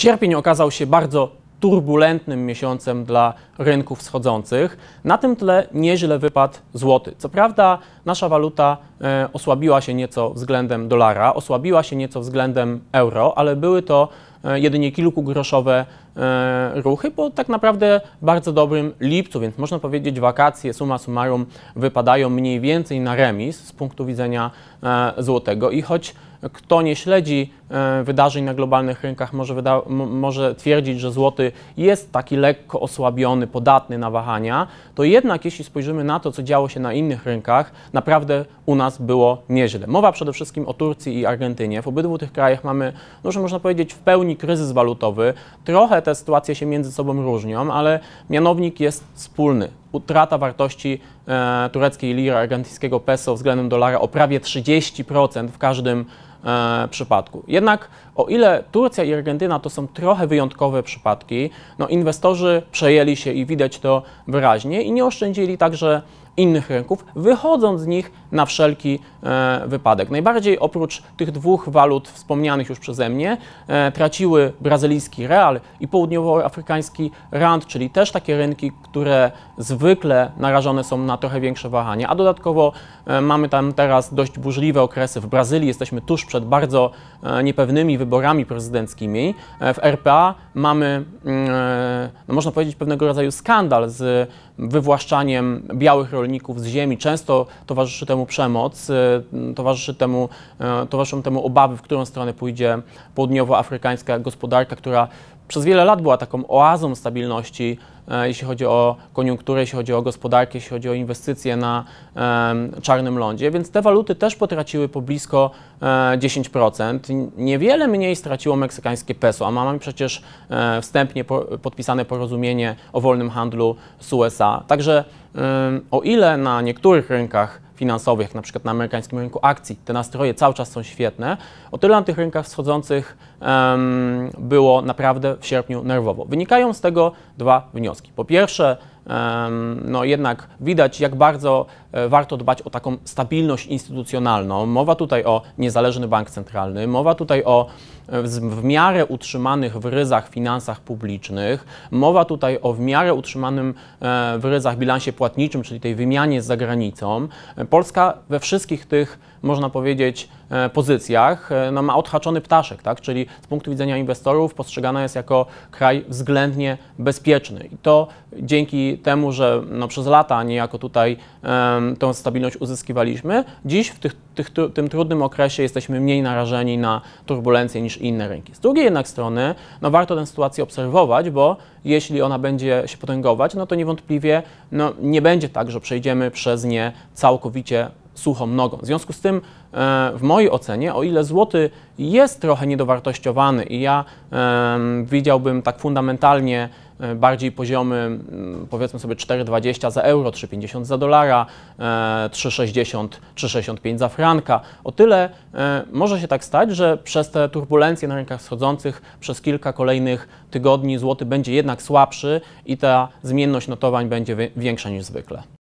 Sierpień okazał się bardzo turbulentnym miesiącem dla rynków wschodzących. Na tym tle nieźle wypadł złoty. Co prawda nasza waluta e, osłabiła się nieco względem dolara, osłabiła się nieco względem euro, ale były to e, jedynie kilkugroszowe E, ruchy, bo tak naprawdę bardzo dobrym lipcu, więc można powiedzieć wakacje summa summarum wypadają mniej więcej na remis z punktu widzenia e, złotego i choć kto nie śledzi e, wydarzeń na globalnych rynkach, może, może, twierdzić, że złoty jest taki lekko osłabiony, podatny na wahania, to jednak jeśli spojrzymy na to, co działo się na innych rynkach, naprawdę u nas było nieźle. Mowa przede wszystkim o Turcji i Argentynie. W obydwu tych krajach mamy, no, można powiedzieć, w pełni kryzys walutowy. Trochę te te sytuacje się między sobą różnią, ale mianownik jest wspólny. Utrata wartości e, tureckiej liry, argentyńskiego peso względem dolara o prawie 30% w każdym e, przypadku. Jednak o ile Turcja i Argentyna to są trochę wyjątkowe przypadki, no inwestorzy przejęli się i widać to wyraźnie i nie oszczędzili także innych rynków, wychodząc z nich na wszelki e, wypadek. Najbardziej oprócz tych dwóch walut wspomnianych już przeze mnie e, traciły brazylijski real i południowoafrykański rand, czyli też takie rynki, które zwykle narażone są na trochę większe wahania. A dodatkowo e, mamy tam teraz dość burzliwe okresy. W Brazylii jesteśmy tuż przed bardzo niepewnymi wyborami prezydenckimi. w RPA mamy, mm, no można powiedzieć, pewnego rodzaju skandal z wywłaszczaniem białych rolników rolników z ziemi. Często towarzyszy temu przemoc, y, towarzyszy temu, y, towarzyszą temu obawy, w którą stronę pójdzie południowoafrykańska gospodarka, która przez wiele lat była taką oazą stabilności, e, jeśli chodzi o koniunkturę, jeśli chodzi o gospodarkę, jeśli chodzi o inwestycje na czarnym lądzie, więc te waluty też potraciły po blisko 10%. E, Niewiele mniej straciło meksykańskie peso, a mamy przecież e, wstępnie podpisane porozumienie o wolnym handlu z USA. Także o ile na niektórych rynkach finansowych, na przykład na amerykańskim rynku akcji, te nastroje cały czas są świetne, o tyle na tych rynkach wschodzących było naprawdę w sierpniu nerwowo. Wynikają z tego dwa wnioski. Po pierwsze, no jednak widać, jak bardzo e, warto dbać o taką stabilność instytucjonalną. Mowa tutaj o niezależny bank centralny, mowa tutaj o e, w miarę utrzymanych w ryzach finansach publicznych, mowa tutaj o w miarę utrzymanym e, w ryzach bilansie płatniczym, czyli tej wymianie z zagranicą. Polska we wszystkich tych można powiedzieć, e, pozycjach, e, no, ma odhaczony ptaszek, tak? czyli z punktu widzenia inwestorów postrzegana jest jako kraj względnie bezpieczny. I to dzięki temu, że no, przez lata niejako tutaj um, stabilność uzyskiwaliśmy, dziś w tych, tych, tym trudnym okresie jesteśmy mniej narażeni na turbulencje niż inne rynki. Z drugiej jednak strony no, warto tę sytuację obserwować, bo jeśli ona będzie się potęgować, no to niewątpliwie no, nie będzie tak, że przejdziemy przez nie całkowicie suchą nogą. W związku z tym, e, w mojej ocenie, o ile złoty jest trochę niedowartościowany i ja widziałbym tak fundamentalnie e, bardziej poziomy, powiedzmy sobie 4,20 za euro, 3,50 za dolara, 3,60, e, 3,65 za franka. O tyle może się tak stać, że przez te turbulencje na rynkach wschodzących przez kilka kolejnych tygodni złoty będzie jednak słabszy i ta zmienność notowań będzie większa niż zwykle.